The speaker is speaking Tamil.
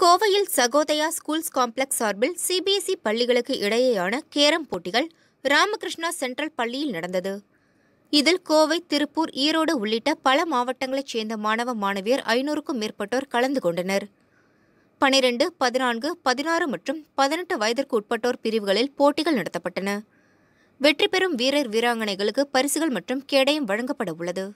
கோவையில் சகோதயா ஸ்கூல்ஸ் காம்ப்ளெக்ஸ் சார்பில் சிபிஎஸ்இ பள்ளிகளுக்கு இடையேயான கேரம் போட்டிகள் ராமகிருஷ்ணா சென்ட்ரல் பள்ளியில் நடந்தது இதில் கோவை திருப்பூர் ஈரோடு உள்ளிட்ட பல மாவட்டங்களைச் சேர்ந்த மாணவ மாணவியர் ஐநூறுக்கும் மேற்பட்டோர் கலந்து கொண்டனர் பனிரெண்டு பதினான்கு பதினாறு மற்றும் பதினெட்டு வயதிற்கு உட்பட்டோர் பிரிவுகளில் போட்டிகள் நடத்தப்பட்டன வெற்றி பெறும் வீரர் வீராங்கனைகளுக்கு பரிசுகள் மற்றும் கேடயம் வழங்கப்பட உள்ளது